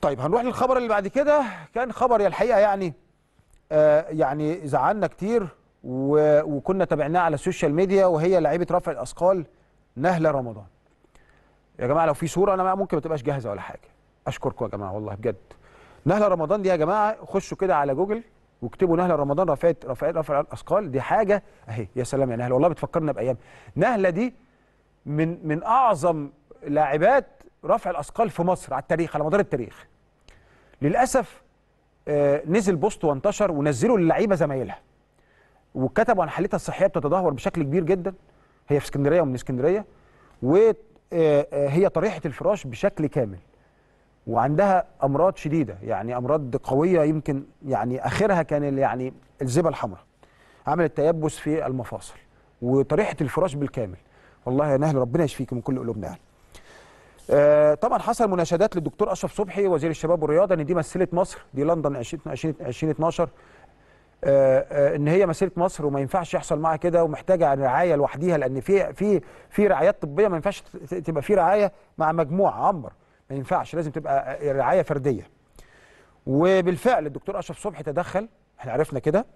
طيب هنروح للخبر اللي بعد كده كان خبر يا الحقيقه يعني آه يعني زعلنا كتير وكنا تابعناه على السوشيال ميديا وهي لعيبه رفع الاثقال نهله رمضان. يا جماعه لو في صوره انا ممكن ما تبقاش جاهزه ولا حاجه. اشكركم يا جماعه والله بجد. نهله رمضان دي يا جماعه خشوا كده على جوجل واكتبوا نهله رمضان رفعت رفعت رفع الاثقال دي حاجه اهي يا سلام يا نهله والله بتفكرنا بايام. نهله دي من من اعظم لاعبات رفع الاثقال في مصر على التاريخ على مدار التاريخ للاسف آه، نزل بوست وانتشر ونزلوا اللعيبه زمايلها وكتبوا عن حالتها الصحيه بتتدهور بشكل كبير جدا هي في اسكندريه ومن اسكندريه وهي آه، آه، طريحه الفراش بشكل كامل وعندها امراض شديده يعني امراض قويه يمكن يعني اخرها كان يعني الزبل الحمراء عملت تيبس في المفاصل وطريحه الفراش بالكامل والله يا نهل ربنا يشفيك من كل قلوبنا يعني. آه، طبعا حصل مناشدات للدكتور اشرف صبحي وزير الشباب والرياضه ان دي مساله مصر دي لندن 2012 آه، آه، ان هي مساله مصر وما ينفعش يحصل معاها كده ومحتاجه رعايه لوحديها لان في في في رعايات طبيه ما ينفعش تبقى في رعايه مع مجموعه عمر ما ينفعش لازم تبقى رعايه فرديه وبالفعل الدكتور اشرف صبحي تدخل احنا عرفنا كده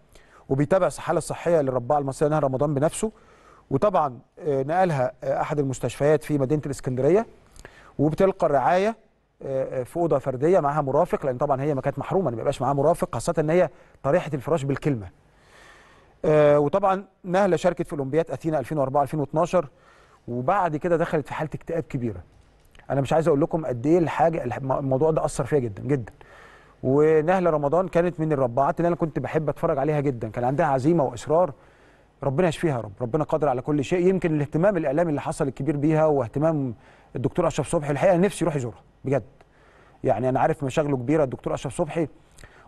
وبيتابع الحاله الصحيه للرباع المصريه نهر رمضان بنفسه وطبعا نقلها احد المستشفيات في مدينه الاسكندريه وبتلقى الرعايه آه، آه، في اوضه فرديه معاها مرافق لان طبعا هي ما كانت محرومه ما يبقاش معاها مرافق خاصه ان هي طريحه الفراش بالكلمه. آه، وطبعا نهله شاركت في اولمبياد اثينا 2004 2012 وبعد كده دخلت في حاله اكتئاب كبيره. انا مش عايز اقول لكم قد ايه الحاجه الموضوع ده اثر فيا جدا جدا. ونهله رمضان كانت من الربعات اللي انا كنت بحب اتفرج عليها جدا، كان عندها عزيمه واصرار ربنا يشفيها يا رب ربنا قادر على كل شيء يمكن الاهتمام الاعلامي اللي حصل الكبير بيها واهتمام الدكتور اشرف صبحي الحقيقه نفسي يروح يزورها بجد يعني انا عارف مشاغله كبيره الدكتور اشرف صبحي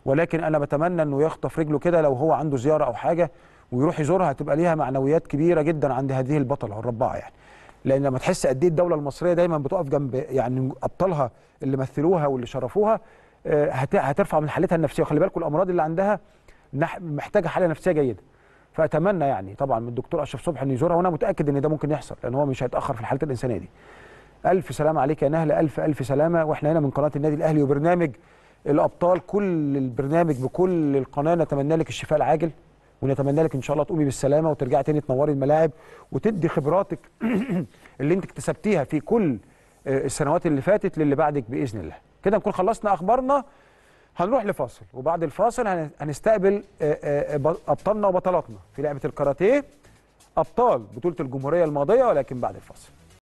ولكن انا بتمنى انه يخطف رجله كده لو هو عنده زياره او حاجه ويروح يزورها هتبقى ليها معنويات كبيره جدا عند هذه البطله الرباعه يعني لان لما تحس قد ايه الدوله المصريه دايما بتقف جنب يعني ابطالها اللي مثلوها واللي شرفوها آه، هترفع من حالتها النفسيه وخلي بالكم الامراض اللي عندها محتاجه حاله نفسيه جيده فاتمنى يعني طبعا من الدكتور اشرف صبحي انه يزورها وانا متاكد ان ده ممكن يحصل لان هو مش هيتاخر في الحالات الانسانيه دي الف سلامه عليك يا نهله الف الف سلامه واحنا هنا من قناه النادي الاهلي وبرنامج الابطال كل البرنامج بكل القناه نتمنى لك الشفاء العاجل ونتمنى لك ان شاء الله تقومي بالسلامه وترجعي تاني تنوري الملاعب وتدي خبراتك اللي انت اكتسبتيها في كل آه، السنوات اللي فاتت للي بعدك باذن الله كده نكون خلصنا اخبارنا هنروح لفاصل وبعد الفاصل هنستقبل ابطالنا وبطلاتنا في لعبه الكاراتيه ابطال بطوله الجمهوريه الماضيه ولكن بعد الفاصل